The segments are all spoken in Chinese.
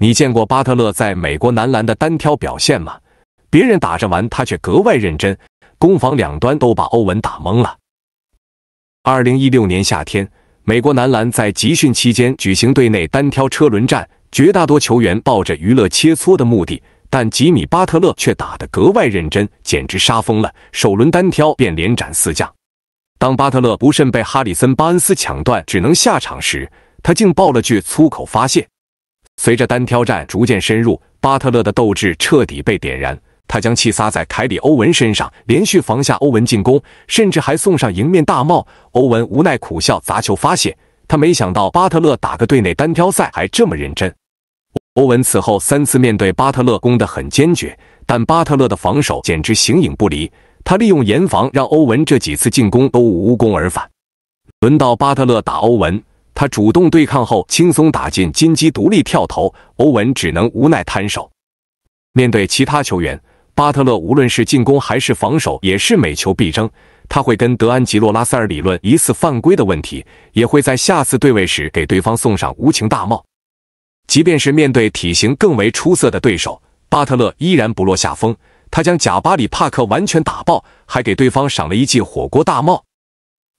你见过巴特勒在美国男篮的单挑表现吗？别人打着玩，他却格外认真，攻防两端都把欧文打懵了。二零一六年夏天，美国男篮在集训期间举行队内单挑车轮战，绝大多数球员抱着娱乐切磋的目的，但吉米·巴特勒却打得格外认真，简直杀疯了。首轮单挑便连斩四将，当巴特勒不慎被哈里森·巴恩斯抢断，只能下场时，他竟爆了句粗口发泄。随着单挑战逐渐深入，巴特勒的斗志彻底被点燃。他将气撒在凯里·欧文身上，连续防下欧文进攻，甚至还送上迎面大帽。欧文无奈苦笑，砸球发泄。他没想到巴特勒打个队内单挑赛还这么认真。欧文此后三次面对巴特勒，攻得很坚决，但巴特勒的防守简直形影不离。他利用严防让欧文这几次进攻都无功而返。轮到巴特勒打欧文。他主动对抗后，轻松打进金鸡独立跳投，欧文只能无奈摊手。面对其他球员，巴特勒无论是进攻还是防守，也是每球必争。他会跟德安吉洛·拉塞尔理论疑似犯规的问题，也会在下次对位时给对方送上无情大帽。即便是面对体型更为出色的对手，巴特勒依然不落下风。他将贾巴里·帕克完全打爆，还给对方赏了一记火锅大帽。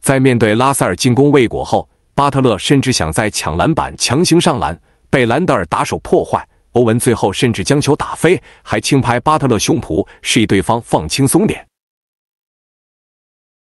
在面对拉塞尔进攻未果后，巴特勒甚至想在抢篮板强行上篮，被兰德尔打手破坏。欧文最后甚至将球打飞，还轻拍巴特勒胸脯，示意对方放轻松点。